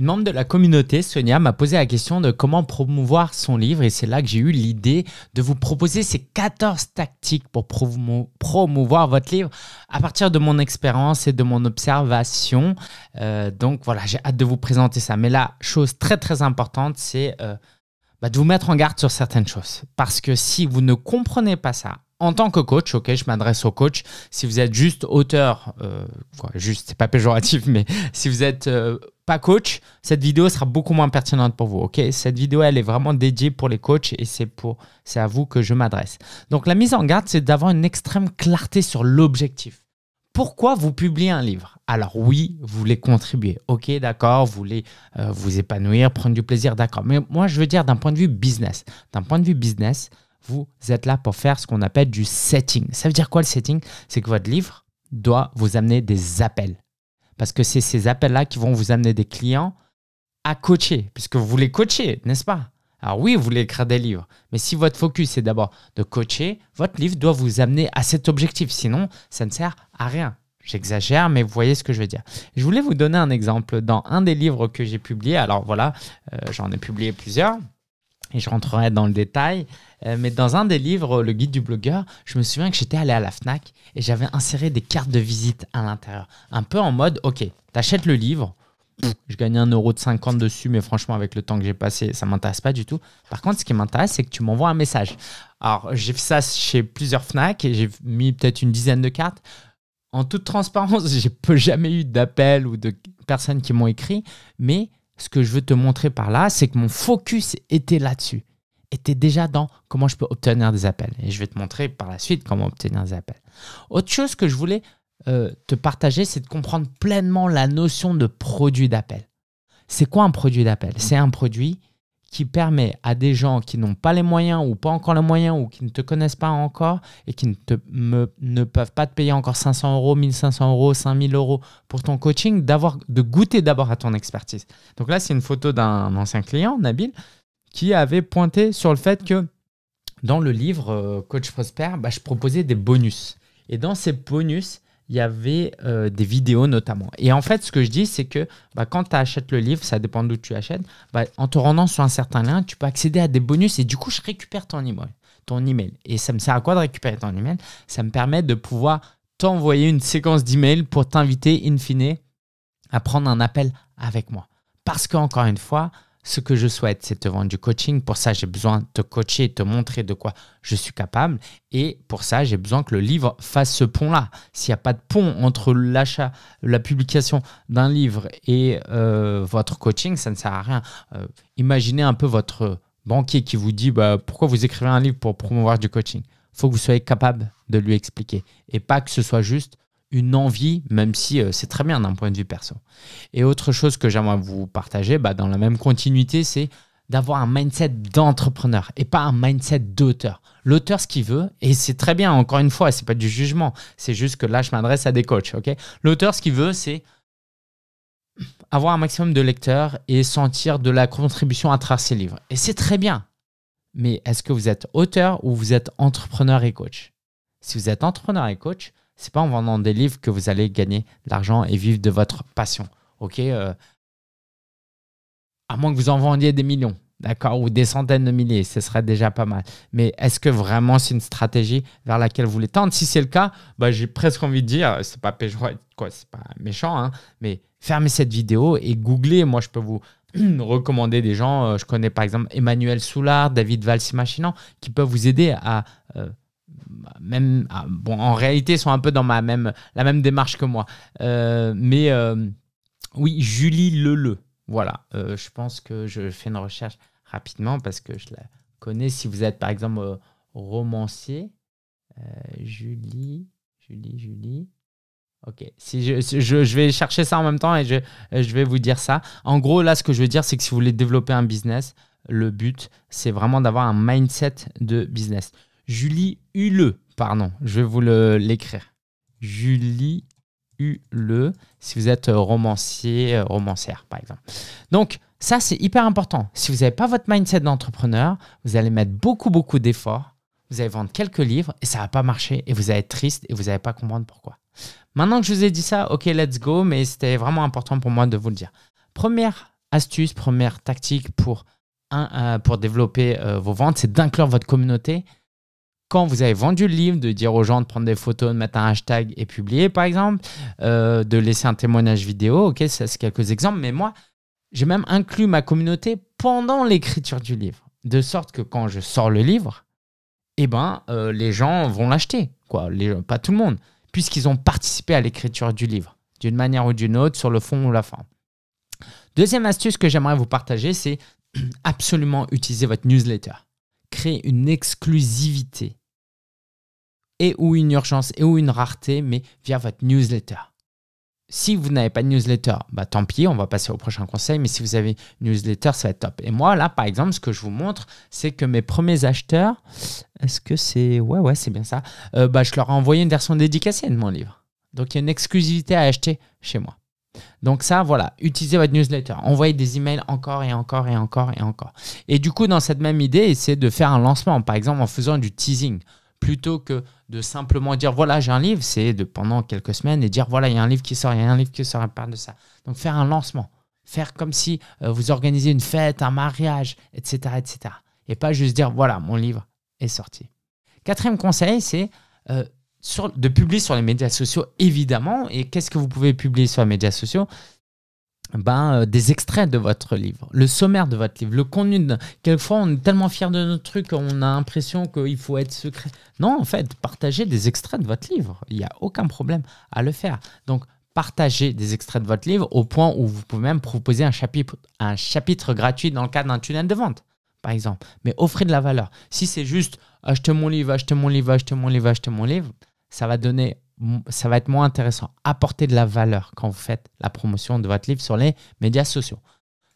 Une membre de la communauté, Sonia, m'a posé la question de comment promouvoir son livre et c'est là que j'ai eu l'idée de vous proposer ces 14 tactiques pour promouvoir votre livre à partir de mon expérience et de mon observation. Euh, donc voilà, j'ai hâte de vous présenter ça. Mais la chose très très importante, c'est euh, bah, de vous mettre en garde sur certaines choses. Parce que si vous ne comprenez pas ça, en tant que coach, ok, je m'adresse au coach. Si vous êtes juste auteur, euh, juste, c'est pas péjoratif, mais si vous êtes euh, pas coach, cette vidéo sera beaucoup moins pertinente pour vous, ok. Cette vidéo, elle est vraiment dédiée pour les coachs et c'est pour, c'est à vous que je m'adresse. Donc la mise en garde, c'est d'avoir une extrême clarté sur l'objectif. Pourquoi vous publiez un livre Alors oui, vous voulez contribuer, ok, d'accord, vous voulez euh, vous épanouir, prendre du plaisir, d'accord. Mais moi, je veux dire d'un point de vue business, d'un point de vue business vous êtes là pour faire ce qu'on appelle du setting. Ça veut dire quoi le setting C'est que votre livre doit vous amener des appels. Parce que c'est ces appels-là qui vont vous amener des clients à coacher, puisque vous voulez coacher, n'est-ce pas Alors oui, vous voulez écrire des livres, mais si votre focus est d'abord de coacher, votre livre doit vous amener à cet objectif, sinon ça ne sert à rien. J'exagère, mais vous voyez ce que je veux dire. Je voulais vous donner un exemple dans un des livres que j'ai publié. Alors voilà, euh, j'en ai publié plusieurs et je rentrerai dans le détail, euh, mais dans un des livres, le guide du blogueur, je me souviens que j'étais allé à la FNAC et j'avais inséré des cartes de visite à l'intérieur, un peu en mode, ok, t'achètes le livre, je gagne 1,50€ dessus, mais franchement avec le temps que j'ai passé, ça m'intéresse pas du tout. Par contre, ce qui m'intéresse, c'est que tu m'envoies un message. Alors, j'ai fait ça chez plusieurs FNAC et j'ai mis peut-être une dizaine de cartes. En toute transparence, j'ai peu jamais eu d'appel ou de personnes qui m'ont écrit, mais ce que je veux te montrer par là, c'est que mon focus était là-dessus, était déjà dans comment je peux obtenir des appels. Et je vais te montrer par la suite comment obtenir des appels. Autre chose que je voulais euh, te partager, c'est de comprendre pleinement la notion de produit d'appel. C'est quoi un produit d'appel C'est un produit qui permet à des gens qui n'ont pas les moyens ou pas encore les moyens ou qui ne te connaissent pas encore et qui ne, peuvent pas te payer encore 500 euros, 1500 euros, 5000 euros pour ton coaching, d'avoir, de goûter d'abord à ton expertise. Donc là, c'est une photo d'un ancien client, Nabil, qui avait pointé sur le fait que dans le livre euh, Coach Prosper, bah, je proposais des bonus. Et dans ces bonus, il y avait euh, des vidéos notamment. Et en fait, ce que je dis, c'est que bah, quand tu achètes le livre, ça dépend d'où tu achètes, bah, en te rendant sur un certain lien, tu peux accéder à des bonus et du coup, je récupère ton email. Ton email. Et ça me sert à quoi de récupérer ton email Ça me permet de pouvoir t'envoyer une séquence d'emails pour t'inviter, in fine, à prendre un appel avec moi. Parce qu'encore une fois, ce que je souhaite, c'est te vendre du coaching. Pour ça, j'ai besoin de te coacher, te montrer de quoi je suis capable. Et pour ça, j'ai besoin que le livre fasse ce pont-là. S'il n'y a pas de pont entre l'achat, la publication d'un livre et euh, votre coaching, ça ne sert à rien. Euh, imaginez un peu votre banquier qui vous dit bah, pourquoi vous écrivez un livre pour promouvoir du coaching. Il faut que vous soyez capable de lui expliquer et pas que ce soit juste une envie, même si euh, c'est très bien d'un point de vue perso. Et autre chose que j'aimerais vous partager, bah, dans la même continuité, c'est d'avoir un mindset d'entrepreneur et pas un mindset d'auteur. L'auteur, ce qu'il veut, et c'est très bien, encore une fois, c'est pas du jugement, c'est juste que là, je m'adresse à des coachs, ok L'auteur, ce qu'il veut, c'est avoir un maximum de lecteurs et sentir de la contribution à travers ses livres. Et c'est très bien. Mais est-ce que vous êtes auteur ou vous êtes entrepreneur et coach Si vous êtes entrepreneur et coach, c'est pas en vendant des livres que vous allez gagner de l'argent et vivre de votre passion. OK euh, À moins que vous en vendiez des millions, d'accord Ou des centaines de milliers, ce serait déjà pas mal. Mais est-ce que vraiment c'est une stratégie vers laquelle vous les tendre Si c'est le cas, bah, j'ai presque envie de dire, euh, c'est pas péjoratif, quoi, c'est pas méchant, hein, mais fermez cette vidéo et googlez. Moi, je peux vous recommander des gens. Euh, je connais par exemple Emmanuel Soulard, David Valsimachinan, qui peuvent vous aider à. Bah, même ah, bon en réalité sont un peu dans ma même la même démarche que moi euh, mais euh, oui Julie Leleu voilà euh, je pense que je fais une recherche rapidement parce que je la connais si vous êtes par exemple romancier Julie Julie Julie Ok, si je, je, je, vais chercher ça en même temps et je, je vais vous dire ça. En gros, là, ce que je veux dire, c'est que si vous voulez développer un business, le but, c'est vraiment d'avoir un mindset de business. Julie Huleux, pardon, je vais vous l'écrire. Julie Huleux, si vous êtes euh, romancier, euh, romancière, par exemple. Donc, ça, c'est hyper important. Si vous n'avez pas votre mindset d'entrepreneur, vous allez mettre beaucoup, beaucoup d'efforts. Vous allez vendre quelques livres et ça ne va pas marcher et vous allez être triste et vous n'allez pas comprendre pourquoi. Maintenant que je vous ai dit ça, ok, let's go, mais c'était vraiment important pour moi de vous le dire. Première astuce, première tactique pour, euh, pour développer vos ventes, c'est d'inclure votre communauté quand vous avez vendu le livre, de dire aux gens de prendre des photos, de mettre un hashtag et publier, par exemple, euh, de laisser un témoignage vidéo. Ok, ça, c'est quelques exemples. Mais moi, j'ai même inclus ma communauté pendant l'écriture du livre. De sorte que quand je sors le livre, eh ben, euh, les gens vont l'acheter. Quoi. pas tout le monde, puisqu'ils ont participé à l'écriture du livre, d'une manière ou d'une autre, sur le fond ou la forme. Deuxième astuce que j'aimerais vous partager, c'est absolument utiliser votre newsletter. Créer une exclusivité et ou une urgence et ou une rareté, mais via votre newsletter. Si vous n'avez pas de newsletter, bah tant pis, on va passer au prochain conseil, mais si vous avez une newsletter, ça va être top. Et moi, là, par exemple, ce que je vous montre, c'est que mes premiers acheteurs, est-ce que c'est... Ouais, ouais, c'est bien ça. Euh, bah, je leur ai envoyé une version dédicacée de mon livre. Donc, il y a une exclusivité à acheter chez moi. Donc ça, voilà, utilisez votre newsletter, envoyez des emails encore et encore et encore et encore. Et du coup, dans cette même idée, essayez de faire un lancement, par exemple en faisant du teasing, plutôt que de simplement dire voilà, j'ai un livre, c'est de pendant quelques semaines et dire voilà, il y a un livre qui sort, il y a un livre qui sort, parle de ça. Donc faire un lancement, faire comme si euh, vous organisez une fête, un mariage, etc., etc. Et pas juste dire voilà, mon livre est sorti. Quatrième conseil, c'est euh, de publier sur les médias sociaux, évidemment. Et qu'est-ce que vous pouvez publier sur les médias sociaux ben, euh, des extraits de votre livre, le sommaire de votre livre, le contenu. Quelquefois, on est tellement fier de notre truc, qu'on a l'impression qu'il faut être secret. Non, en fait, partagez des extraits de votre livre. Il n'y a aucun problème à le faire. Donc, partagez des extraits de votre livre au point où vous pouvez même proposer un chapitre, gratuit dans le cadre d'un tunnel de vente, par exemple. Mais offrez de la valeur. Si c'est juste achetez mon livre, achetez mon livre, achetez mon livre, acheter mon livre, ça va donner ça va être moins intéressant. Apportez de la valeur quand vous faites la promotion de votre livre sur les médias sociaux.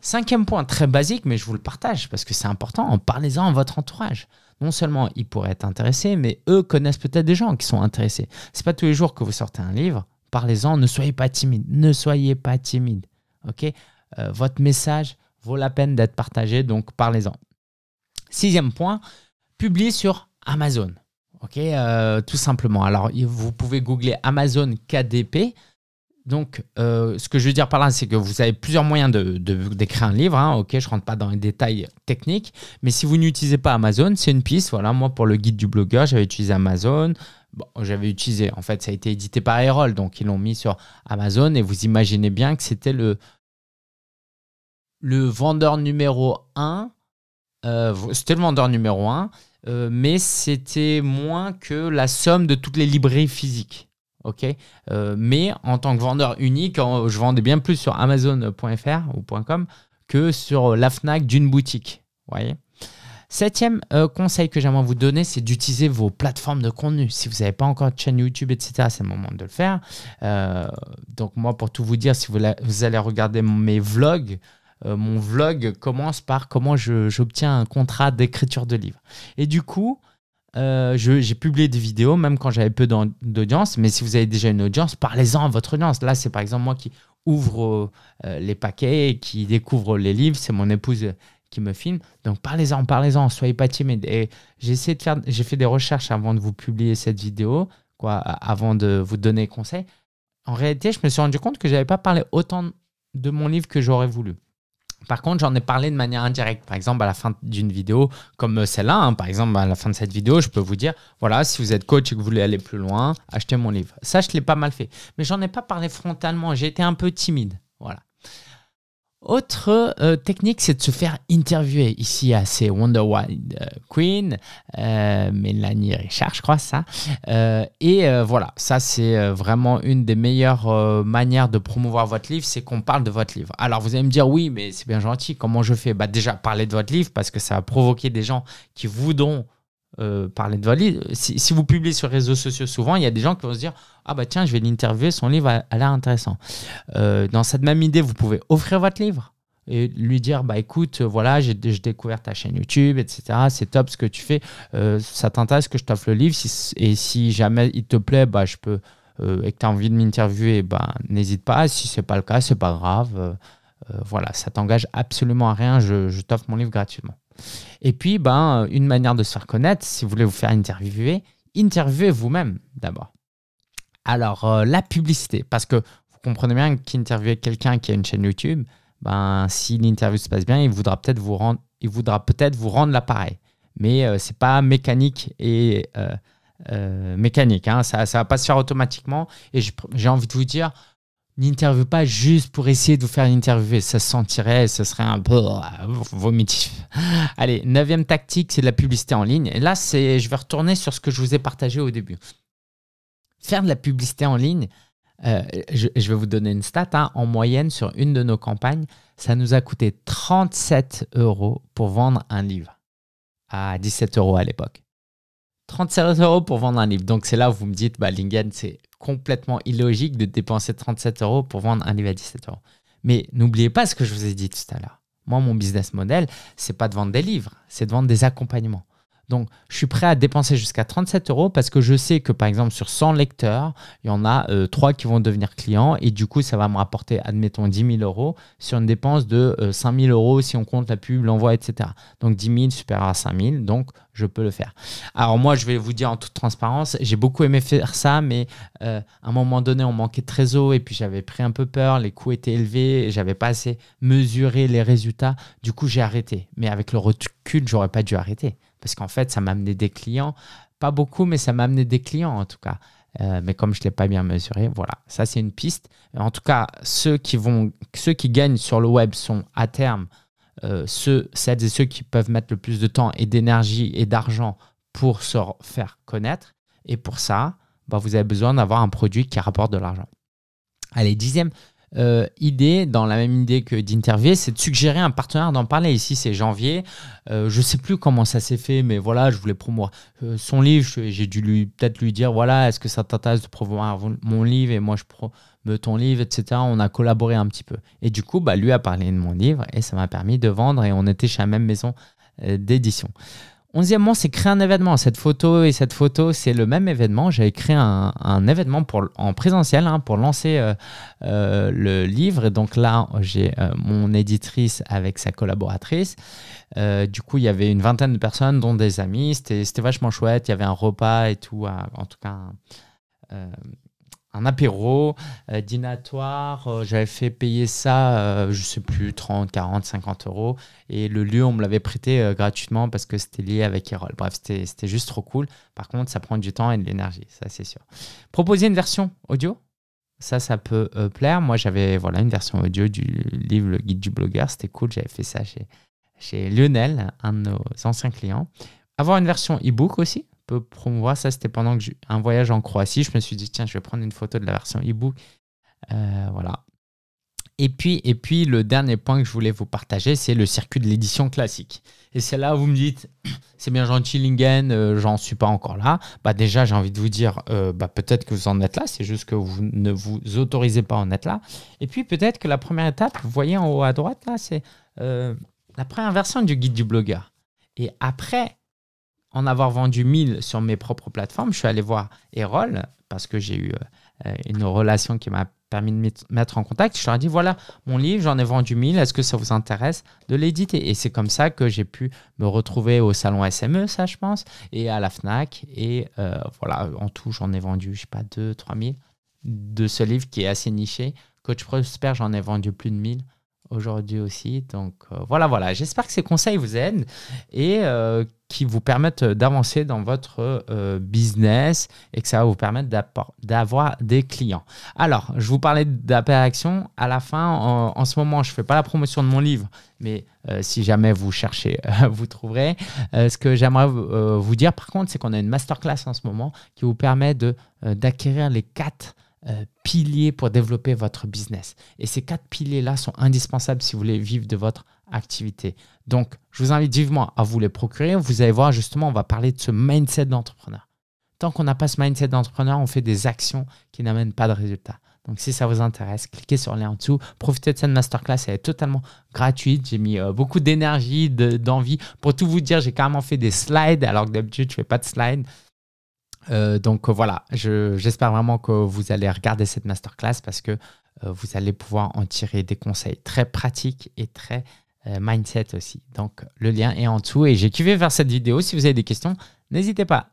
Cinquième point, très basique, mais je vous le partage parce que c'est important, en parlez-en à votre entourage. Non seulement ils pourraient être intéressés, mais eux connaissent peut-être des gens qui sont intéressés. Ce n'est pas tous les jours que vous sortez un livre, parlez-en, ne soyez pas timide, ne soyez pas timide. ok euh, votre message vaut la peine d'être partagé, donc parlez-en. Sixième point, publiez sur Amazon. Ok, euh, tout simplement. Alors, vous pouvez googler Amazon KDP. Donc, euh, ce que je veux dire par là, c'est que vous avez plusieurs moyens d'écrire de, un livre. Hein. Ok, je rentre pas dans les détails techniques, mais si vous n'utilisez pas Amazon, c'est une piste. Voilà, moi pour le guide du blogueur, j'avais utilisé Amazon. Bon, j'avais utilisé. En fait, ça a été édité par Erol, donc ils l'ont mis sur Amazon. Et vous imaginez bien que c'était le le vendeur numéro 1. Euh, c'était le vendeur numéro 1. Euh, mais c'était moins que la somme de toutes les librairies physiques. Euh, mais en tant que vendeur unique, je vendais bien plus sur Amazon.fr ou .com que sur la Fnac d'une boutique. Voyez Septième euh, conseil que j'aimerais vous donner, c'est d'utiliser vos plateformes de contenu. Si vous n'avez pas encore de chaîne YouTube, etc., c'est le moment de le faire. donc moi, pour tout vous dire, si vous allez regarder mes vlogs, euh, mon vlog commence par comment j'obtiens un contrat d'écriture de livre. Et du coup, euh, j'ai publié des vidéos, même quand j'avais peu d'audience. Mais si vous avez déjà une audience, parlez-en à votre audience. Là, c'est par exemple moi qui ouvre euh, les paquets et qui découvre les livres. C'est mon épouse qui me filme. Donc parlez-en, parlez-en, soyez pas timide. Et j'ai fait des recherches avant de vous publier cette vidéo, quoi, avant de vous donner conseil. En réalité, je me suis rendu compte que je n'avais pas parlé autant de mon livre que j'aurais voulu. Par contre, j'en ai parlé de manière indirecte. Par exemple, à la fin d'une vidéo comme euh, celle-là, hein, par exemple, à la fin de cette vidéo, je peux vous dire voilà, si vous êtes coach et que vous voulez aller plus loin, achetez mon livre. Ça, je l'ai pas mal fait. Mais j'en ai pas parlé frontalement. J'ai été un peu timide. Autre euh, technique, c'est de se faire interviewer. Ici, c'est Wonder Wild euh, Queen, euh, Mélanie Richard, je crois ça. et voilà, ça c'est vraiment une des meilleures manières de promouvoir votre livre, c'est qu'on parle de votre livre. Alors vous allez me dire, oui, mais c'est bien gentil, comment je fais bah, Déjà, parler de votre livre parce que ça a provoqué des gens qui voudront euh, parler de votre Si, si, vous publiez sur les réseaux sociaux souvent, il y a des gens qui vont se dire Ah bah tiens, je vais l'interviewer, son livre a, l'air intéressant. Euh, dans cette même idée, vous pouvez offrir votre livre et lui dire Bah écoute, voilà, j'ai, découvert ta chaîne YouTube, etc. C'est top ce que tu fais. Euh, ça t'intéresse que je t'offre le livre et si jamais il te plaît, bah je peux. et que tu as envie de m'interviewer, bah, n'hésite pas. Si c'est pas le cas, c'est pas grave. voilà, ça t'engage absolument à rien. Je, je t'offre mon livre gratuitement. Et puis, ben, une manière de se faire connaître, si vous voulez vous faire interviewer, interviewez vous-même d'abord. Alors, euh, la publicité, parce que vous comprenez bien qu'interviewer quelqu'un qui a une chaîne YouTube, ben, si l'interview se passe bien, il voudra peut-être vous rendre, il voudra peut-être vous rendre l'appareil. Mais ce euh, c'est pas mécanique et euh, mécanique. Hein. Ça ne va pas se faire automatiquement. Et j'ai envie de vous dire, n'interviewe pas juste pour essayer de vous faire interviewer. Ça sentirait, ce serait un peu euh, vomitif. Allez, neuvième tactique, c'est de la publicité en ligne. Et là, c'est, je vais retourner sur ce que je vous ai partagé au début. Faire de la publicité en ligne, euh, je, vais vous donner une stat. Hein. En moyenne, sur une de nos campagnes, ça nous a coûté 37 euros pour vendre un livre. À 17 euros à l'époque. 37 euros pour vendre un livre. Donc c'est là où vous me dites, bah, Lingen, c'est complètement illogique de dépenser 37 euros pour vendre un livre à 17 euros. Mais n'oubliez pas ce que je vous ai dit tout à l'heure. Moi, mon business model, c'est pas de vendre des livres, c'est de vendre des accompagnements. Donc, je suis prêt à dépenser jusqu'à 37 euros parce que je sais que, par exemple, sur 100 lecteurs, il y en a 3 euh, qui vont devenir clients et du coup, ça va me rapporter, admettons, 10 000 euros sur une dépense de 5 euh, 000 euros si on compte la pub, l'envoi, etc. Donc, 10 000 supérieur à 5 000, donc je peux le faire. Alors, moi, je vais vous dire en toute transparence, j'ai beaucoup aimé faire ça, mais euh, à un moment donné, on manquait de réseau et puis j'avais pris un peu peur, les coûts étaient élevés, j'avais pas assez mesuré les résultats. Du coup, j'ai arrêté. Mais avec le recul, j'aurais pas dû arrêter parce qu'en fait, ça m'a amené des clients. Pas beaucoup, mais ça m'a amené des clients en tout cas. Euh, mais comme je ne l'ai pas bien mesuré, voilà, ça c'est une piste. En tout cas, ceux qui, vont, ceux qui gagnent sur le web sont à terme euh, ceux, celles et ceux qui peuvent mettre le plus de temps et d'énergie et d'argent pour se faire connaître. Et pour ça, bah, vous avez besoin d'avoir un produit qui rapporte de l'argent. Allez, dixième euh, idée, dans la même idée que d'interviewer, c'est de suggérer un partenaire d'en parler. Ici, c'est janvier. Je euh, je sais plus comment ça s'est fait, mais voilà, je voulais promouvoir euh, son livre. J'ai dû lui peut-être lui dire, voilà, est-ce que ça t'intéresse de promouvoir mon livre et moi je promeut ton livre, etc. On a collaboré un petit peu. Et du coup, bah, lui a parlé de mon livre et ça m'a permis de vendre et on était chez la même maison d'édition. Onzièmement, c'est créer un événement. Cette photo et cette photo, c'est le même événement. J'avais créé un, événement pour, en présentiel hein, pour lancer euh, euh, le livre. Et donc là, j'ai euh, mon éditrice avec sa collaboratrice. du coup, il y avait une vingtaine de personnes, dont des amis. C'était vachement chouette. Il y avait un repas et tout, en tout cas un apéro, dinatoire. Euh, dînatoire. Euh, j'avais fait payer ça, euh, je sais plus, 30, 40, 50 euros. Et le lieu, on me l'avait prêté gratuitement parce que c'était lié avec Erol. Bref, c'était juste trop cool. Par contre, ça prend du temps et de l'énergie, ça c'est sûr. Proposer une version audio ça, ça peut plaire. Moi, j'avais voilà une version audio du livre Le Guide du blogueur. C'était cool. J'avais fait ça chez, chez Lionel, un de nos anciens clients. Avoir une version e-book aussi, promouvoir. Ça, c'était pendant que un voyage en Croatie. Je me suis dit, tiens, je vais prendre une photo de la version ebook euh, voilà. Et puis, et puis, le dernier point que je voulais vous partager, c'est le circuit de l'édition classique. Et c'est là où vous me dites, c'est bien gentil, Lingen, euh, j'en suis pas encore là. Bah déjà, j'ai envie de vous dire, euh, bah, peut-être que vous en êtes là, c'est juste que vous ne vous autorisez pas à en être là. Et puis, peut-être que la première étape, vous voyez en haut à droite, là, c'est la première version du guide du blogueur. Et après, en avoir vendu 1000 sur mes propres plateformes, je suis allé voir Erol parce que j'ai eu euh, une relation qui m'a permis de mettre en contact. Je leur ai dit voilà, mon livre, j'en ai vendu 1000, est-ce que ça vous intéresse de l'éditer Et c'est comme ça que j'ai pu me retrouver au salon SME, ça je pense, et à la Fnac. Et euh, voilà, en tout, j'en ai vendu, je sais pas, 2, 3000 de ce livre qui est assez niché. Coach Prosper, j'en ai vendu plus de 1000 aujourd'hui aussi. Donc euh, voilà, voilà, j'espère que ces conseils vous aident et qui vous permettent euh, d'avancer dans votre euh, business et que ça va vous permettre d'avoir des clients. Alors, je vous parlais d'appel à action. À la fin, en, ce moment, je ne fais pas la promotion de mon livre, mais euh, si jamais vous cherchez, vous trouverez. ce que j'aimerais vous dire, par contre, c'est qu'on a une masterclass en ce moment qui vous permet d'acquérir les quatre piliers pour développer votre business. Et ces quatre piliers-là sont indispensables si vous voulez vivre de votre activité. Donc, je vous invite vivement à vous les procurer. Vous allez voir, justement, on va parler de ce mindset d'entrepreneur. Tant qu'on n'a pas ce mindset d'entrepreneur, on fait des actions qui n'amènent pas de résultats. Donc, si ça vous intéresse, cliquez sur le lien en dessous. Profitez de cette masterclass, elle est totalement gratuite. J'ai mis euh, beaucoup d'énergie, d'envie. Pour tout vous dire, j'ai carrément fait des slides, alors que d'habitude, je ne fais pas de slides. Euh, donc euh, voilà, j'espère vraiment que vous allez regarder cette masterclass parce que vous allez pouvoir en tirer des conseils très pratiques et très euh, mindset aussi. Donc le lien est en dessous et j'ai cuvé vers cette vidéo. Si vous avez des questions, n'hésitez pas.